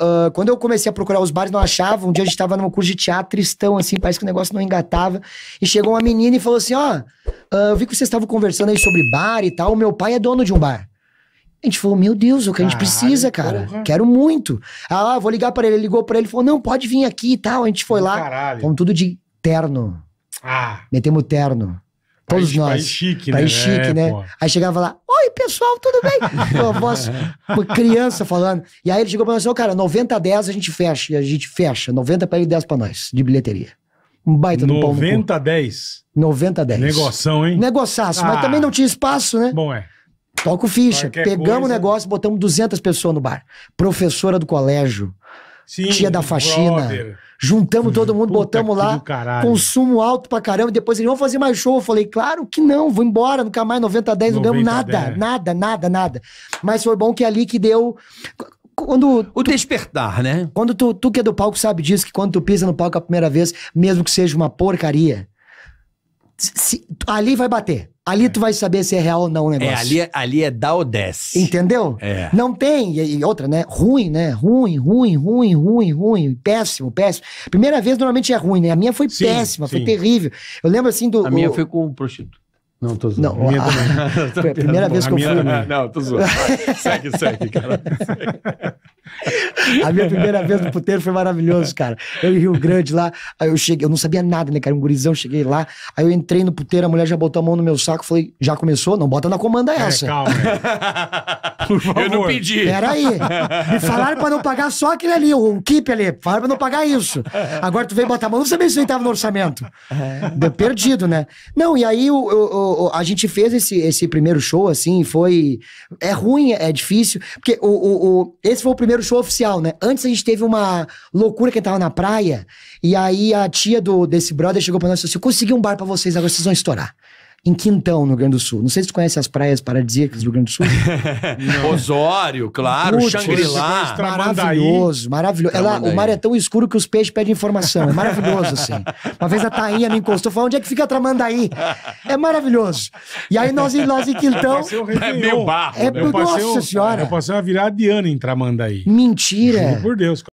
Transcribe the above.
Ah, quando eu comecei a procurar os bares, não achava. Um dia a gente tava num curso de teatro, tristão, assim, parece que o negócio não engatava. E chegou uma menina e falou assim: Ó, oh, uh, eu vi que vocês estavam conversando aí sobre bar e tal. meu pai é dono de um bar. A gente falou, meu Deus, o que a gente precisa, cara. Porra. Quero muito. Ah, vou ligar para ele. Ele ligou para ele, e falou, não, pode vir aqui e tal. A gente foi lá. Caralho. tudo de terno. Ah. Metemos terno. Todos país, nós. País chique, país né? Chique, é, né? Aí chegava lá, oi pessoal, tudo bem? Uma voz, uma criança falando. E aí ele chegou pra nós e falou, cara, 90 a 10 a gente fecha, E a gente fecha. 90 pra ele e 10 pra nós, de bilheteria. Um baita 90 a 10? 90 a 10. Negoção, hein? Negociaço, ah. mas também não tinha espaço, né? Bom, é. Toca o ficha. Qualquer Pegamos o coisa... negócio, botamos 200 pessoas no bar. Professora do colégio. Sim, tia da faxina. Brother. Juntamos todo mundo, Puta botamos lá, consumo alto pra caramba. Depois eles vão fazer mais show. Eu falei, claro que não, vou embora, nunca mais 90 10, não ganhamos nada, 10. nada, nada, nada. Mas foi bom que é ali que deu quando o tu, despertar, né? Quando tu, tu que é do palco sabe disso, que quando tu pisa no palco a primeira vez, mesmo que seja uma porcaria, se, se, ali vai bater. Ali é. tu vai saber se é real ou não o é, negócio. É, ali, ali é dá ou desce. Entendeu? É. Não tem. E, e outra, né? Ruim, né? Ruim, ruim, ruim, ruim, ruim. Péssimo, péssimo. Primeira vez normalmente é ruim, né? A minha foi sim, péssima, sim. foi terrível. Eu lembro assim do. A o... minha foi com o prostituto. Não, tô zoando. Não, minha a, Foi a primeira vez que eu minha, fui. não, tô zoando. segue, segue, cara. a minha primeira vez no puteiro foi maravilhoso, cara. Eu em Rio Grande lá, aí eu cheguei, eu não sabia nada, né, cara? Um gurizão, cheguei lá. Aí eu entrei no puteiro, a mulher já botou a mão no meu saco, falei, já começou? Não bota na comanda é, essa. É, calma. favor. Eu não pedi. Peraí. Me falaram pra não pagar só aquele ali, o keep ali. Falaram pra não pagar isso. Agora tu vem botar a mão, não sabia se tava no orçamento. É. Deu perdido, né? Não, e aí o, o, o, a gente fez esse, esse primeiro show, assim, foi. É ruim, é difícil. Porque o, esse foi o primeiro show oficial, né? Antes a gente teve uma loucura que tava na praia, e aí a tia do, desse brother chegou pra nós e disse assim: eu consegui um bar pra vocês, agora vocês vão estourar em Quintão, no Rio Grande do Sul. Não sei se você conhece as praias paradisíacas do Rio Grande do Sul. Osório, claro, Putz, Xangri-Lá. Maravilhoso, maravilhoso. Ela, tá, o mar é tão escuro que os peixes pedem informação. É maravilhoso, assim. Uma vez a Tainha me encostou e falou, onde é que fica Tramandaí? É maravilhoso. E aí nós em, nós em Quintão... é meu barro. É, né? Nossa Senhora. Eu passei uma virada de ano em Tramandaí. Mentira. Juro por Deus,